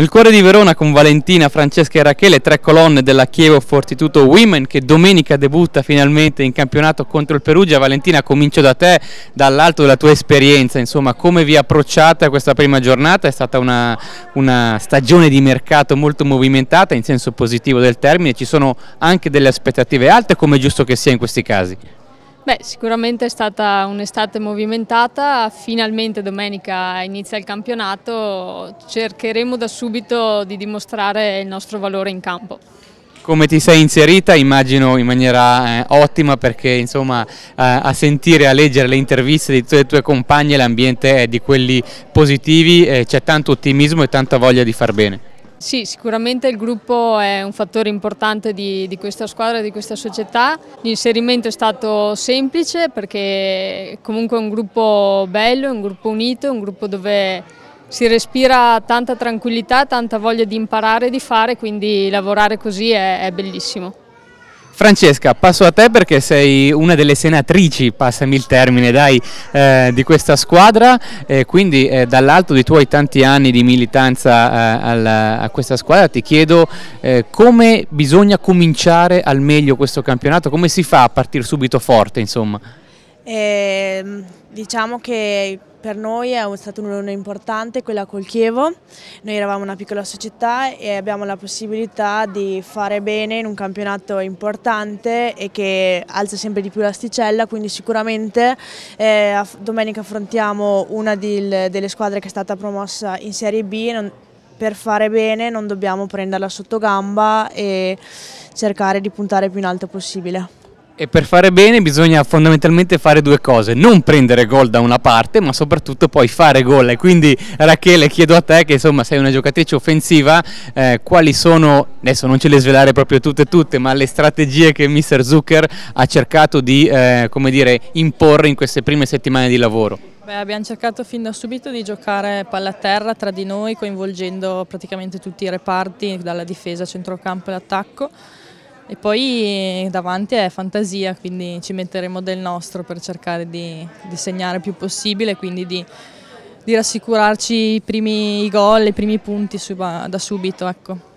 Il cuore di Verona con Valentina, Francesca e Rachele, tre colonne della Chievo Fortitudo Women che domenica debutta finalmente in campionato contro il Perugia. Valentina, comincio da te, dall'alto della tua esperienza, insomma, come vi approcciate a questa prima giornata? È stata una, una stagione di mercato molto movimentata in senso positivo del termine, ci sono anche delle aspettative alte, come è giusto che sia in questi casi. Beh, sicuramente è stata un'estate movimentata, finalmente domenica inizia il campionato, cercheremo da subito di dimostrare il nostro valore in campo. Come ti sei inserita immagino in maniera eh, ottima perché insomma eh, a sentire, e a leggere le interviste di tutte le tue compagne l'ambiente è di quelli positivi, eh, c'è tanto ottimismo e tanta voglia di far bene. Sì, sicuramente il gruppo è un fattore importante di, di questa squadra, di questa società. L'inserimento è stato semplice perché comunque è un gruppo bello, un gruppo unito, un gruppo dove si respira tanta tranquillità, tanta voglia di imparare, e di fare, quindi lavorare così è, è bellissimo. Francesca, passo a te perché sei una delle senatrici, passami il termine, dai, eh, di questa squadra, e quindi eh, dall'alto dei tuoi tanti anni di militanza eh, alla, a questa squadra ti chiedo eh, come bisogna cominciare al meglio questo campionato, come si fa a partire subito forte insomma? Ehm, diciamo che per noi è stata un'unione importante, quella col Chievo. Noi eravamo una piccola società e abbiamo la possibilità di fare bene in un campionato importante e che alza sempre di più l'asticella, quindi sicuramente eh, domenica affrontiamo una di, delle squadre che è stata promossa in Serie B. Non, per fare bene non dobbiamo prenderla sotto gamba e cercare di puntare più in alto possibile. E per fare bene bisogna fondamentalmente fare due cose, non prendere gol da una parte, ma soprattutto poi fare gol. E quindi Rachele chiedo a te che insomma sei una giocatrice offensiva, eh, quali sono, adesso non ce le svelare proprio tutte e tutte, ma le strategie che Mr. Zucker ha cercato di eh, come dire, imporre in queste prime settimane di lavoro? Beh, abbiamo cercato fin da subito di giocare palla a terra tra di noi, coinvolgendo praticamente tutti i reparti, dalla difesa, centrocampo e attacco. E poi davanti è fantasia, quindi ci metteremo del nostro per cercare di, di segnare il più possibile, quindi di, di rassicurarci i primi gol, i primi punti da subito. Ecco.